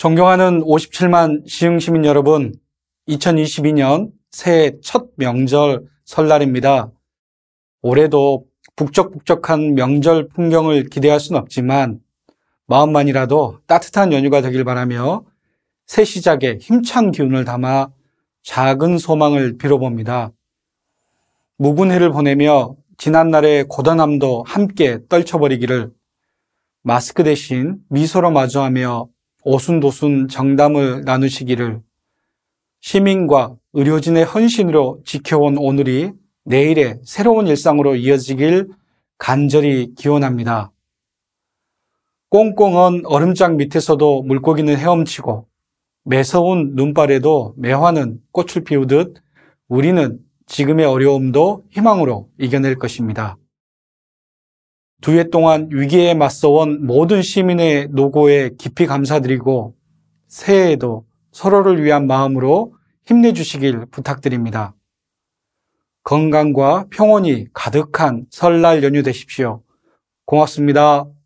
존경하는 57만 시흥시민 여러분, 2022년 새해 첫 명절 설날입니다. 올해도 북적북적한 명절 풍경을 기대할 수는 없지만 마음만이라도 따뜻한 연휴가 되길 바라며 새 시작에 힘찬 기운을 담아 작은 소망을 빌어봅니다. 무분해를 보내며 지난날의 고단함도 함께 떨쳐버리기를 마스크 대신 미소로 마주하며 오순도순 정담을 나누시기를 시민과 의료진의 헌신으로 지켜온 오늘이 내일의 새로운 일상으로 이어지길 간절히 기원합니다. 꽁꽁은 얼음장 밑에서도 물고기는 헤엄치고 매서운 눈발에도 매화는 꽃을 피우듯 우리는 지금의 어려움도 희망으로 이겨낼 것입니다. 두해 동안 위기에 맞서온 모든 시민의 노고에 깊이 감사드리고 새해에도 서로를 위한 마음으로 힘내주시길 부탁드립니다. 건강과 평온이 가득한 설날 연휴 되십시오. 고맙습니다.